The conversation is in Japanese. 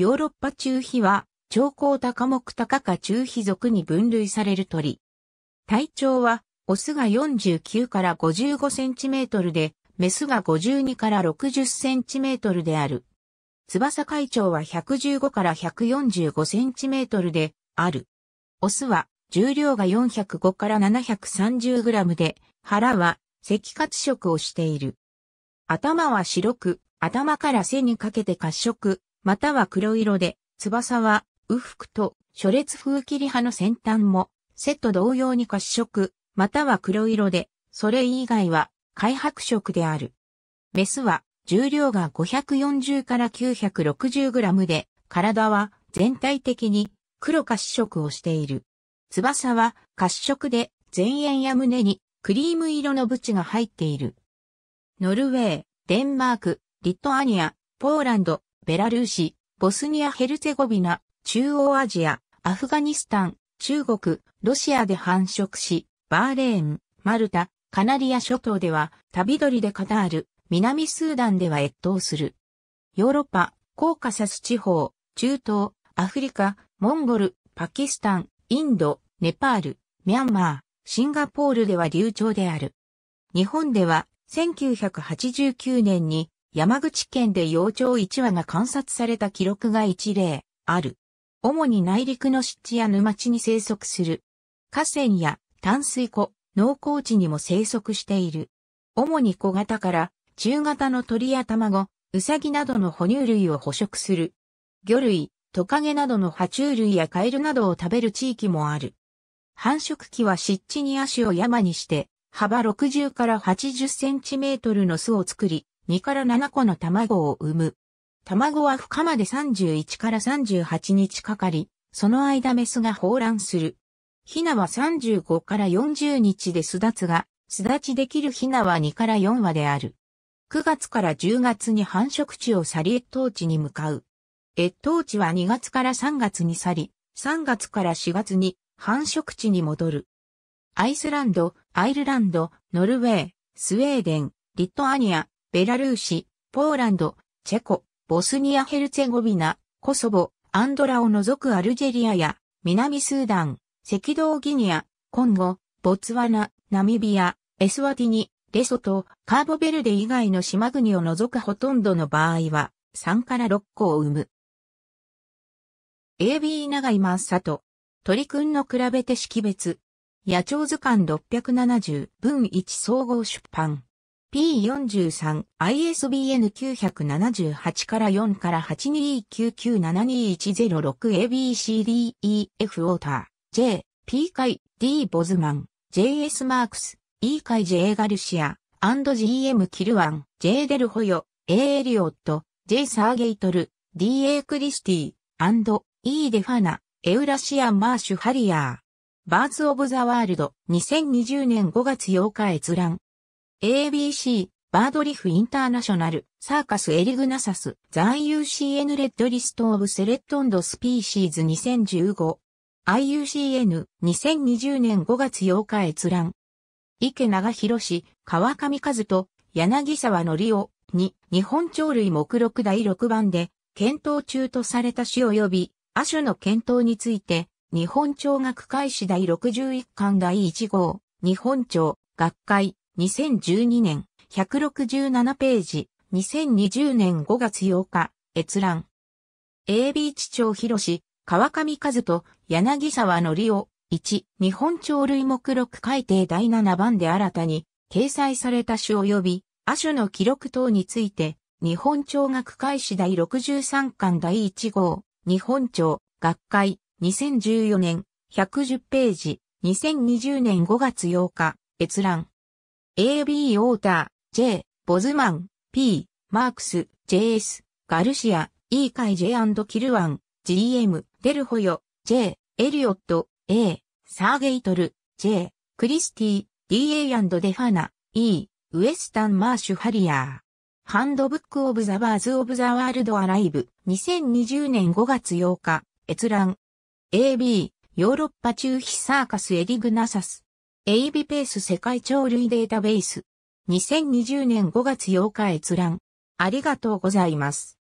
ヨーロッパ中皮は、長高高木高か中皮属に分類される鳥。体長は、オスが49から55センチメートルで、メスが52から60センチメートルである。翼海長は115から145センチメートルで、ある。オスは、重量が405から730グラムで、腹は赤褐色をしている。頭は白く、頭から背にかけて褐色、または黒色で、翼は、右腹と、初列風切り派の先端も、セット同様に褐色、または黒色で、それ以外は、開白色である。メスは、重量が540から960グラムで、体は全体的に黒褐色をしている。翼は褐色で前縁や胸にクリーム色のブチが入っている。ノルウェー、デンマーク、リトアニア、ポーランド、ベラルーシ、ボスニア・ヘルツェゴビナ、中央アジア、アフガニスタン、中国、ロシアで繁殖し、バーレーン、マルタ、カナリア諸島では、旅鳥でカタール、南スーダンでは越冬する。ヨーロッパ、コーカサス地方、中東、アフリカ、モンゴル、パキスタン、インド、ネパール、ミャンマー、シンガポールでは流暢である。日本では1989年に山口県で幼鳥1羽が観察された記録が一例、ある。主に内陸の湿地や沼地に生息する。河川や淡水湖、農耕地にも生息している。主に小型から中型の鳥や卵、ウサギなどの哺乳類を捕食する。魚類、トカゲなどの爬虫類やカエルなどを食べる地域もある。繁殖期は湿地に足を山にして、幅60から80センチメートルの巣を作り、2から7個の卵を産む。卵は孵化まで31から38日かかり、その間メスが放卵する。ヒナは35から40日で巣立つが、巣立ちできるヒナは2から4羽である。9月から10月に繁殖地を去り越冬地に向かう。越冬地は2月から3月に去り、3月から4月に繁殖地に戻る。アイスランド、アイルランド、ノルウェー、スウェーデン、リットアニア、ベラルーシ、ポーランド、チェコ、ボスニア・ヘルツェゴビナ、コソボ、アンドラを除くアルジェリアや、南スーダン、赤道ギニア、コンゴ、ボツワナ、ナミビア、エスワティニ、レソト、カーボベルデ以外の島国を除くほとんどの場合は、3から6個を生む。AB 長井正里、鳥くんの比べて識別、野鳥図鑑670分1総合出版。P43、ISBN 978から4から 82997210-6ABCDEF ウォーター、J、P 会、D ボズマン、JS マークス、E 会 J ガルシア、&GM キルワン、J デルホヨ、A エリオット、J サーゲイトル、DA クリスティ、&E デファナ、エウラシアン・マーシュ・ハリアー。バーツオブ・ザ・ワールド、2020年5月8日閲覧。ABC、バードリフインターナショナル、サーカスエリグナサス、ザン UCN レッドリストオブセレットンドスピーシーズ2015。IUCN、2020年5月8日閲覧。池長博氏、川上和人、柳沢のりお、に、日本鳥類目録第6番で、検討中とされた種及び、亜種の検討について、日本鳥学会誌第61巻第1号、日本鳥、学会、2012年、167ページ、2020年5月8日、閲覧。AB 地長広し、川上和と柳沢のりを、1、日本鳥類目録改定第7番で新たに、掲載された種及び、亜種の記録等について、日本鳥学会史第63巻第1号、日本鳥学会、2014年、110ページ、2020年5月8日、閲覧。AB ウォーター、J、ボズマン、P、マークス、JS、ガルシア、E 会 J& キルワン、GM、デルホヨ、J、エリオット、A、サーゲイトル、J、クリスティ、DA& デファナ、E、ウエスタン・マーシュ・ハリアー。ハンドブック・オブ・ザ・バーズ・オブ・ザ・ワールド・アライブ、2020年5月8日、閲覧。AB、ヨーロッパ中非サーカス・エディグナサス。エイビペース世界鳥類データベース。2020年5月8日閲覧。ありがとうございます。